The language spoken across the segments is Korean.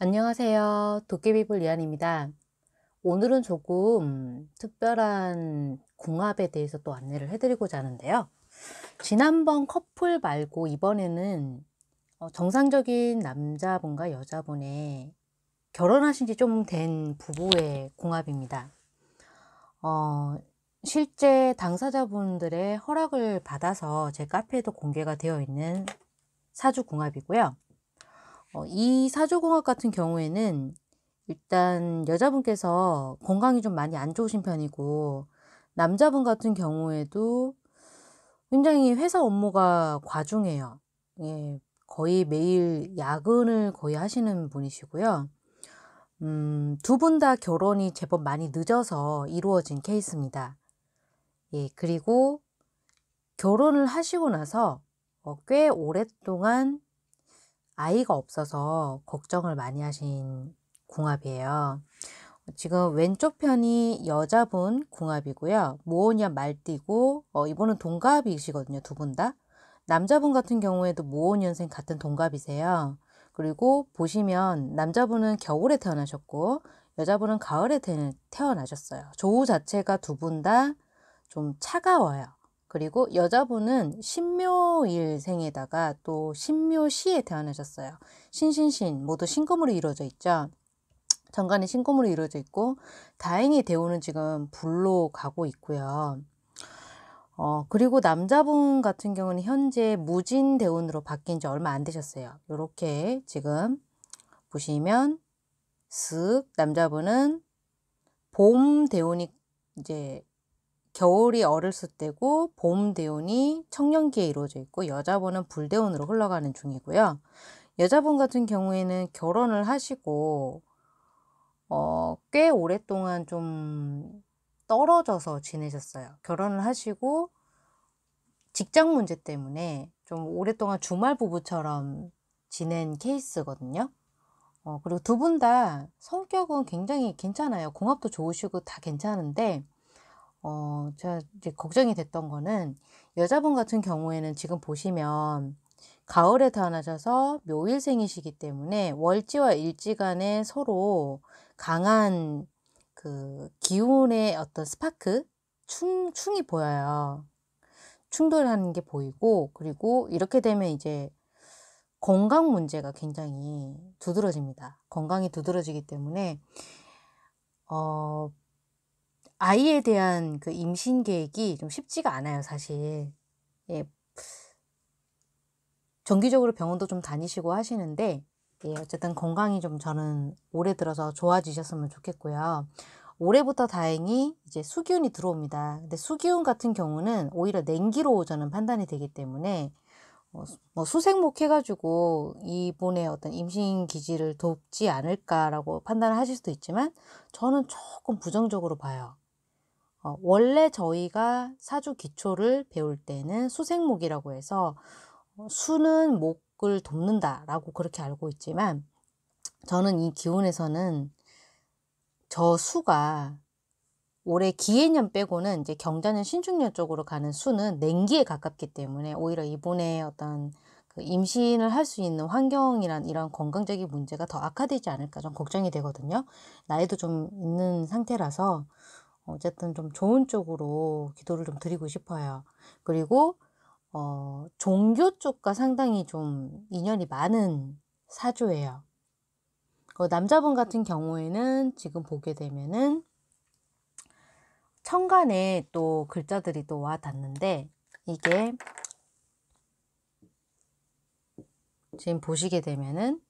안녕하세요. 도깨비볼 이안입니다. 오늘은 조금 특별한 궁합에 대해서 또 안내를 해드리고자 하는데요. 지난번 커플 말고 이번에는 어, 정상적인 남자분과 여자분의 결혼하신 지 좀 된 부부의 궁합입니다. 어, 실제 당사자분들의 허락을 받아서 제 카페에도 공개가 되어 있는 사주 궁합이고요. 어, 이 사조공학 같은 경우에는 일단 여자분께서 건강이 좀 많이 안 좋으신 편이고 남자분 같은 경우에도 굉장히 회사 업무가 과중해요. 예, 거의 매일 야근을 거의 하시는 분이시고요. 음, 두 분 다 결혼이 제법 많이 늦어서 이루어진 케이스입니다. 예, 그리고 결혼을 하시고 나서 어, 꽤 오랫동안 아이가 없어서 걱정을 많이 하신 궁합이에요. 지금 왼쪽 편이 여자분 궁합이고요. 모호년 말띠고 어, 이분은 동갑이시거든요. 두 분 다. 남자분 같은 경우에도 모호년생 같은 동갑이세요. 그리고 보시면 남자분은 겨울에 태어나셨고 여자분은 가을에 태어나셨어요. 조우 자체가 두 분 다 좀 차가워요. 그리고 여자분은 신묘일생에다가 또 신묘시에 태어나셨어요. 신신신 모두 신금으로 이루어져 있죠. 정관이 신금으로 이루어져 있고 다행히 대우는 지금 불로 가고 있고요. 어, 그리고 남자분 같은 경우는 현재 무진 대운으로 바뀐 지 얼마 안 되셨어요. 이렇게 지금 보시면 쓱 남자분은 봄 대운이 이제 겨울이 어를수 때고 봄 대운이 청년기에 이루어져 있고 여자분은 불대운으로 흘러가는 중이고요. 여자분 같은 경우에는 결혼을 하시고 어, 꽤 오랫동안 좀 떨어져서 지내셨어요. 결혼을 하시고 직장 문제 때문에 좀 오랫동안 주말 부부처럼 지낸 케이스거든요. 어, 그리고 두 분 다 성격은 굉장히 괜찮아요. 공합도 좋으시고 다 괜찮은데 어, 제가 이제 걱정이 됐던 거는 여자분 같은 경우에는 지금 보시면 가을에 태어나셔서 묘일생이시기 때문에 월지와 일지간에 서로 강한 그 기운의 어떤 스파크, 충, 충이 보여요. 충돌하는 게 보이고, 그리고 이렇게 되면 이제 건강 문제가 굉장히 두드러집니다. 건강이 두드러지기 때문에, 어, 아이에 대한 그 임신 계획이 좀 쉽지가 않아요, 사실. 예. 정기적으로 병원도 좀 다니시고 하시는데, 예, 어쨌든 건강이 좀 저는 올해 들어서 좋아지셨으면 좋겠고요. 올해부터 다행히 이제 수기운이 들어옵니다. 근데 수기운 같은 경우는 오히려 냉기로 저는 판단이 되기 때문에 어, 뭐수색목 해가지고 이분의 어떤 임신 기지를 돕지 않을까라고 판단을 하실 수도 있지만 저는 조금 부정적으로 봐요. 어, 원래 저희가 사주 기초를 배울 때는 수생목이라고 해서 어, 수는 목을 돕는다라고 그렇게 알고 있지만 저는 이 기운에서는 저 수가 올해 기해년 빼고는 이제 경자년 신축년 쪽으로 가는 수는 냉기에 가깝기 때문에 오히려 이번에 어떤 그 임신을 할 수 있는 환경이란 이런 건강적인 문제가 더 악화되지 않을까 좀 걱정이 되거든요. 나이도 좀 있는 상태라서 어쨌든 좀 좋은 쪽으로 기도를 좀 드리고 싶어요. 그리고 어, 종교 쪽과 상당히 좀 인연이 많은 사주예요. 그 남자분 같은 경우에는 지금 보게 되면은 천간에 또 글자들이 또 와 닿는데 이게 지금 보시게 되면은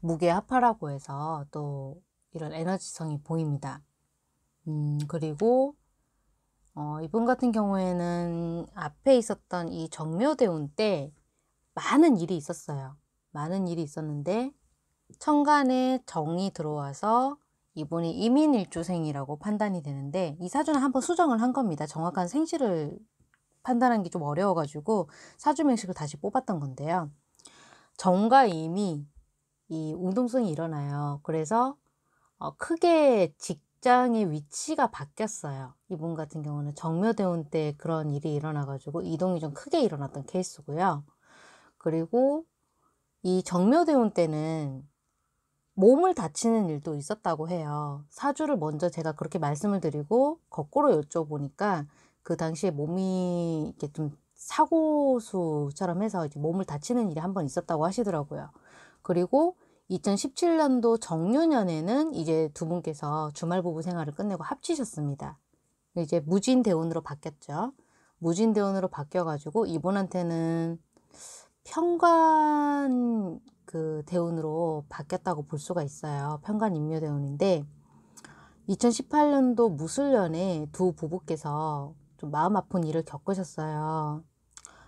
무게 합하라고 해서 또 이런 에너지성이 보입니다. 음, 그리고 어, 이분 같은 경우에는 앞에 있었던 이 정묘대운 때 많은 일이 있었어요. 많은 일이 있었는데 천간에 정이 들어와서 이분이 이민일주생이라고 판단이 되는데 이 사주는 한번 수정을 한 겁니다. 정확한 생시를 판단한 게 좀 어려워가지고 사주명식을 다시 뽑았던 건데요. 정과 임이 이 운동성이 일어나요. 그래서 어, 크게 직장의 위치가 바뀌었어요. 이분 같은 경우는 정묘대운 때 그런 일이 일어나가지고 이동이 좀 크게 일어났던 케이스고요. 그리고 이 정묘대운 때는 몸을 다치는 일도 있었다고 해요. 사주를 먼저 제가 그렇게 말씀을 드리고 거꾸로 여쭤보니까 그 당시에 몸이 이렇게 좀 사고수처럼 해서 이제 몸을 다치는 일이 한 번 있었다고 하시더라고요. 그리고 2017년도 정유년에는 이제 두 분께서 주말 부부 생활을 끝내고 합치셨습니다. 이제 무진 대운으로 바뀌었죠. 무진 대운으로 바뀌어가지고 이분한테는 평관 그 대운으로 바뀌었다고 볼 수가 있어요. 평관 임묘 대운인데 2018년도 무술년에 두 부부께서 좀 마음 아픈 일을 겪으셨어요.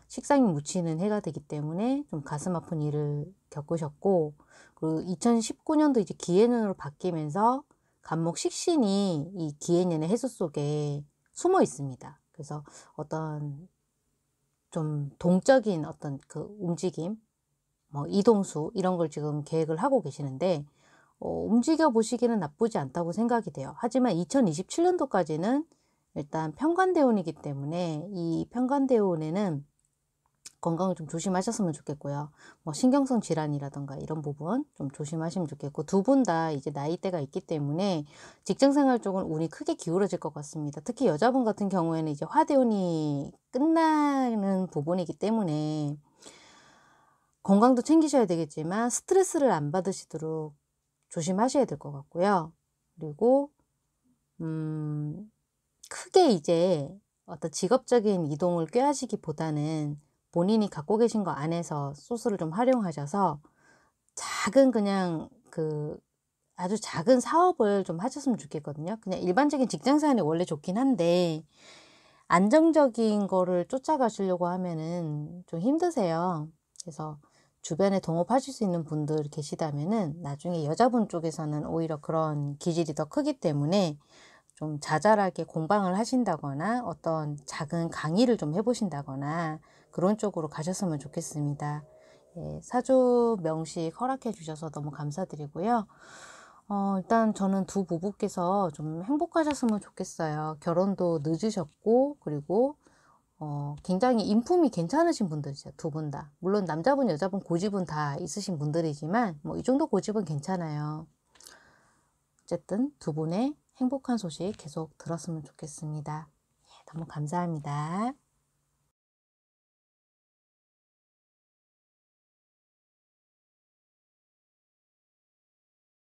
식상이 묻히는 해가 되기 때문에 좀 가슴 아픈 일을 겪으셨고 그리고 2019년도 이제 기해년으로 바뀌면서 간목 식신이 이 기해년의 해수 속에 숨어 있습니다. 그래서 어떤 좀 동적인 어떤 그 움직임, 뭐 이동수 이런 걸 지금 계획을 하고 계시는데 어, 움직여 보시기는 나쁘지 않다고 생각이 돼요. 하지만 2027년도까지는 일단 평관대운이기 때문에 이 평관대운에는 건강을 좀 조심하셨으면 좋겠고요. 뭐 신경성 질환이라든가 이런 부분 좀 조심하시면 좋겠고 두 분 다 이제 나이대가 있기 때문에 직장생활 쪽은 운이 크게 기울어질 것 같습니다. 특히 여자분 같은 경우에는 이제 화대운이 끝나는 부분이기 때문에 건강도 챙기셔야 되겠지만 스트레스를 안 받으시도록 조심하셔야 될 것 같고요. 그리고 음 크게 이제 어떤 직업적인 이동을 꾀하시기보다는 본인이 갖고 계신 거 안에서 소스를 좀 활용하셔서 작은 그냥 그 아주 작은 사업을 좀 하셨으면 좋겠거든요. 그냥 일반적인 직장 사연이 원래 좋긴 한데 안정적인 거를 쫓아가시려고 하면은 좀 힘드세요. 그래서 주변에 동업하실 수 있는 분들 계시다면은 나중에 여자분 쪽에서는 오히려 그런 기질이 더 크기 때문에 좀 자잘하게 공방을 하신다거나 어떤 작은 강의를 좀 해보신다거나 그런 쪽으로 가셨으면 좋겠습니다. 예, 사주 명식 허락해 주셔서 너무 감사드리고요. 어, 일단 저는 두 부부께서 좀 행복하셨으면 좋겠어요. 결혼도 늦으셨고, 그리고 어, 굉장히 인품이 괜찮으신 분들이죠. 두 분 다. 물론 남자분, 여자분 고집은 다 있으신 분들이지만, 뭐, 이 정도 고집은 괜찮아요. 어쨌든 두 분의 행복한 소식 계속 들었으면 좋겠습니다. 예, 너무 감사합니다.